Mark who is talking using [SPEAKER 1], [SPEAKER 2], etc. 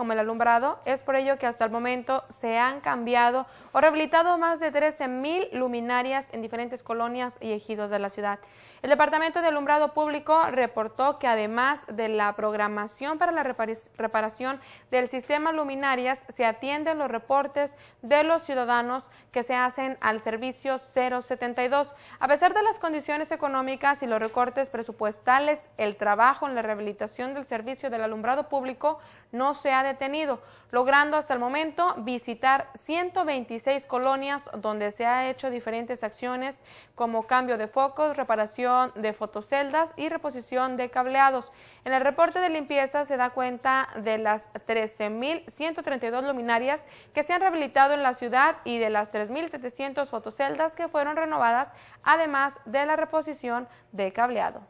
[SPEAKER 1] como el alumbrado. Es por ello que hasta el momento se han cambiado o rehabilitado más de mil luminarias en diferentes colonias y ejidos de la ciudad. El Departamento de Alumbrado Público reportó que además de la programación para la reparación del sistema luminarias, se atienden los reportes de los ciudadanos que se hacen al servicio 072. A pesar de las condiciones económicas y los recortes presupuestales, el trabajo en la rehabilitación del servicio del alumbrado público no se ha detenido logrando hasta el momento visitar 126 colonias donde se ha hecho diferentes acciones como cambio de focos, reparación de fotoceldas y reposición de cableados. En el reporte de limpieza se da cuenta de las 13.132 luminarias que se han rehabilitado en la ciudad y de las 3.700
[SPEAKER 2] fotoceldas que fueron renovadas, además de la reposición de cableado.